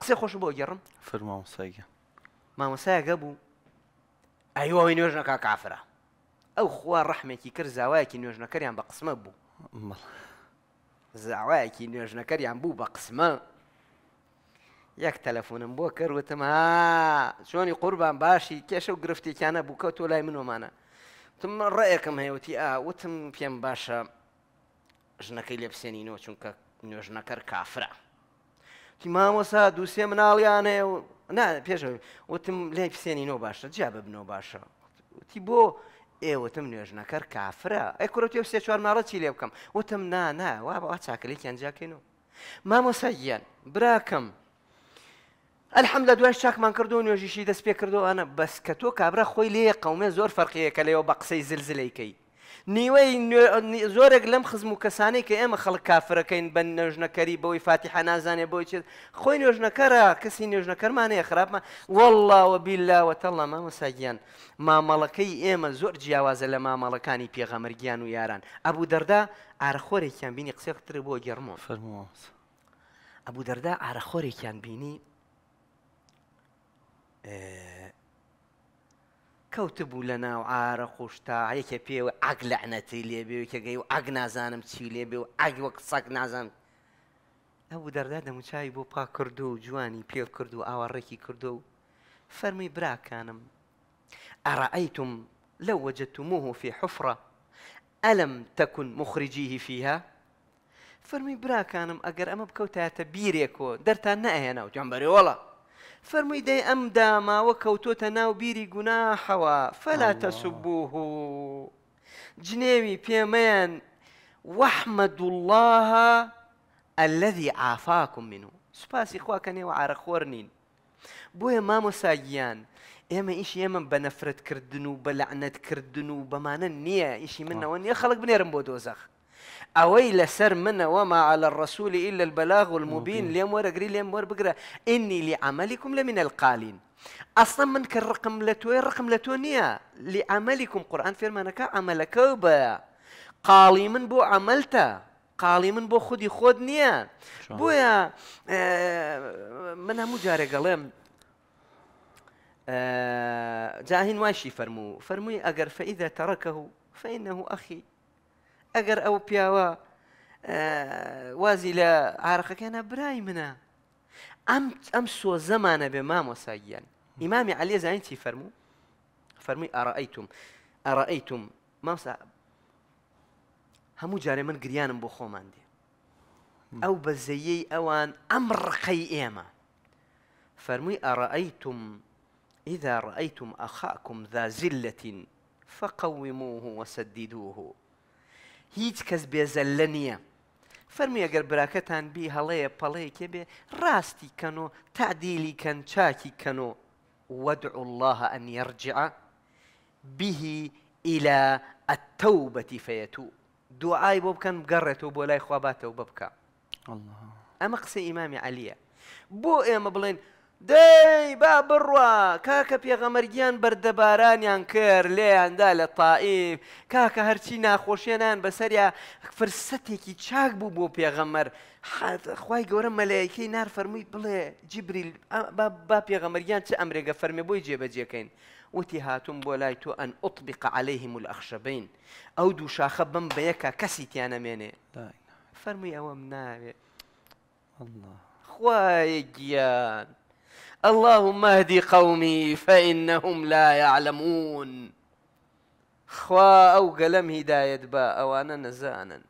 قسە خۆش بۆ گەڕم فرماوەسایگە مامۆسایەگە بوو ئەیوەوەی نوێژنەکە کافرە ئەو خوا ڕەحمێکی کرد زاوایەکی نوێژنەکەریان بە قسمە بوو زاوایەکی نوێژنەکەریان بوو بە قسمە یەک تەلەفۆنم بۆ کەوتم ها چۆنی قوربان باشی کێشە و گرفتێکیانە بوو کە تۆ لای منۆمانە تم ڕێەکەم هەیەوتی ئا وتم پێم باشە ژنەکەی لێ بسێنینەوە چونکە نوێژنەکەر کافرە کی مامۆسا دووسێ مناڵیانێ پێش وتم لای پسێنینەوە باشە جیا ببنەوە باشە وتی بۆ ئێوەتم نوێژنەکەر کافرە ئەی کوڕەت و سێ چوار ماڵە چی لێ بکەم وتم نانا وا بەوا چاکلێکیان جاکەینەوە مامۆساییان براکەم ئەلحەم لە دوای چاکمان کردو نوێژیشی دەست پێ کردو ئەە بەس کە تۆ کابرا خۆی لێ قەومێ زۆر فەرقیەکە لەوە بە قسەی زلزلەیکەی نیوەی زۆرێک لەم خزم و کەسانی کە ئێمە خەڵک کافرەکەین بە نوێژنەکەری بەوەی فاتیحە نازانێ بۆی چێت خۆی نوێژنەکەرە کەسی نوێژنەکەمانەیە خراپمە وەڵاوە بیللاوەتەڵە مامەساگیان مامەڵەکەی ئێمە زۆر جیاوازە لە مامەڵەکانی پێغەمەرگیان و یاران ئەبوو دەردا ئارخۆرێکیان بینی قسێقتر بۆ گەرمۆ فەرمەوە ئەبوو دەردا ئارەخۆرێکیان بینی کەوتبوو لە ناو ئارە يك یەکە پێوە عنتي لي لێبێ وکەگەی و ئاگ نازانم تشي لي و ئاگ وقت سەک نازانم ابو دەردا دەموچوی بۆ پا کردو و جوانی پێ کرد و ئاوەڕێکی کردو و فەرمی براکانم ئەڕائیتم لەو في حفرة ألم تكن مخرجيه فيها برا كانم أجر أما بکەوتایەتە تبيريكو درتا نەهێنا هنا جەمبەری وڵە فرمي فەرموویدەی ئەم داماوە کەوتۆتە ناو بیری گوناحەوە فلا تسبوه جنيمي پێمەیان وەحمەد الله الذي عافاكم منه سباسي خواکەنێەوە كاني وعار خورنين بويا ما مساجيان إما إيش نەفرەتکردن و كردنو بلعنت كردنو بەمانە نية إيش منا آه. نیە خلق بنيرم بۆ أويل سر منا وما على الرسول الا البلاغ المبين اليوم ورا قري اليوم ورا بقرا اني لعملكم لمن القالين اصلا من الرقم لتوي الرقم لتونيا لعملكم قران فيرمانك عملك كوبا قالي من بو عملتا قالي من بو خودی خۆت نییە بۆیە منها مجاري جارێ آه، گەڵێم جاهین واشی فرمو فرمو ئەگەر فإذا تركه فإنه أخي اگر او پیاوا آه، وازی لە کن برای ام سو زمانه به ما مامۆساگییان امام علی زانین چی فرمی فەرمی ئارائیتم ما مامسا همو جارێ من گریانم بو خۆمان او بزیی اوان امر قیئما فرمی ئێمە اذا رأيتم أخاكم ذا زلة فقوموه وسددوه هیچ کەس بێزەلە نییە فەرمیە گەر براکەتان بی هەڵەیە پەڵەیەکێ بێ ڕاستی کەن و تعدیلی کەن چاکی کەن و وەدع الله ئەن يرجع به إلى التوبة فيتو دوعای بۆ بکەن بگەڕێتەوە بۆ لای خواباتەوە بە بکە ئەمە قسە ئیمامی عەلیە بۆ ئێمە دەی با بڕوە کاکە پێغەمەرگیان بەردەبارانیان کرد لێیاندا لە تائیم کاکە هەرچی ناخۆشیێنان بەسەریا فرسەتێکی چاک بوو بۆ پێغەمەر خی گەورە مەلایەکەی نارفەرمووی بڵێ جیبریل با پێغەمەریان چ ئەمرێگە فەرمێ بۆی جێبەجێکەین وتی هاتم بۆ لای تۆ ئەن ئوطبق عليهلەیهیم و ئەو دوو شاخە بم بە یەکە کەسی تیانەمێنێ فەرمووی ئەوەم ناوێت خی گیان. اللهم اهدي قومي فإنهم لا يعلمون خوا أو قلم هداية باء أو أنا نزانا